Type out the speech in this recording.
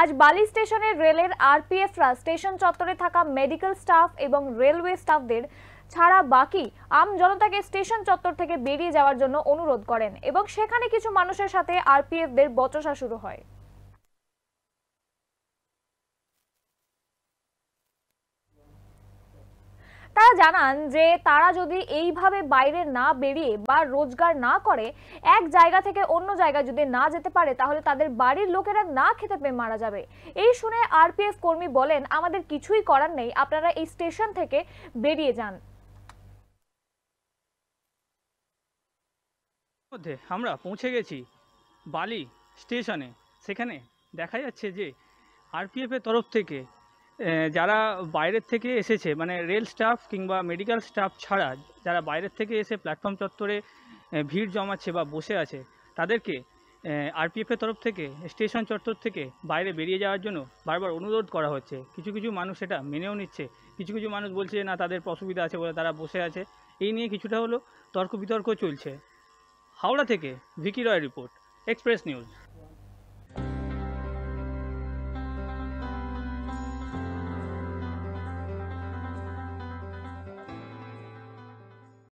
আজ বালি স্টেশনের রেলের আরপিএফরা স্টেশন চত্বরে থাকা মেডিকেল স্টাফ এবং রেলওয়ে স্টাফদের ছাড়া বাকি আম জনতাকে স্টেশন চত্বর থেকে বেরিয়ে যাওয়ার জন্য অনুরোধ করেন এবং সেখানে কিছু মানুষের সাথে আরপিএফদের বচসা শুরু হয় তারা জানান যে তারা যদি এইভাবে বাইরে না বেরিয়ে বা রোজগার না করে এক জায়গা থেকে অন্য জায়গা যদি না যেতে পারে তাহলে তাদের বাড়ির লোকেরা না খেতে পেয়ে মারা যাবে এই শুনে আরপিএফ কর্মী বলেন আমাদের কিছুই করার নেই আপনারা এই স্টেশন থেকে বেরিয়ে যান মধ্যে আমরা পৌঁছে গেছি বালি স্টেশনে সেখানে দেখা যাচ্ছে যে আরপিএফ এর তরফ থেকে যারা বাইরের থেকে এসেছে মানে রেল স্টাফ কিংবা মেডিকেল স্টাফ ছাড়া যারা বাইরের থেকে এসে প্ল্যাটফর্ম চত্বরে ভিড় জমাচ্ছে বা বসে আছে তাদেরকে আরপিএফের তরফ থেকে স্টেশন চত্বর থেকে বাইরে বেরিয়ে যাওয়ার জন্য বারবার অনুরোধ করা হচ্ছে কিছু কিছু মানুষ সেটা মেনেও নিচ্ছে কিছু কিছু মানুষ বলছে না তাদের অসুবিধা আছে বলে তারা বসে আছে এই নিয়ে কিছুটা হলো তর্ক বিতর্ক চলছে হাওড়া থেকে Vicky Roy report Express news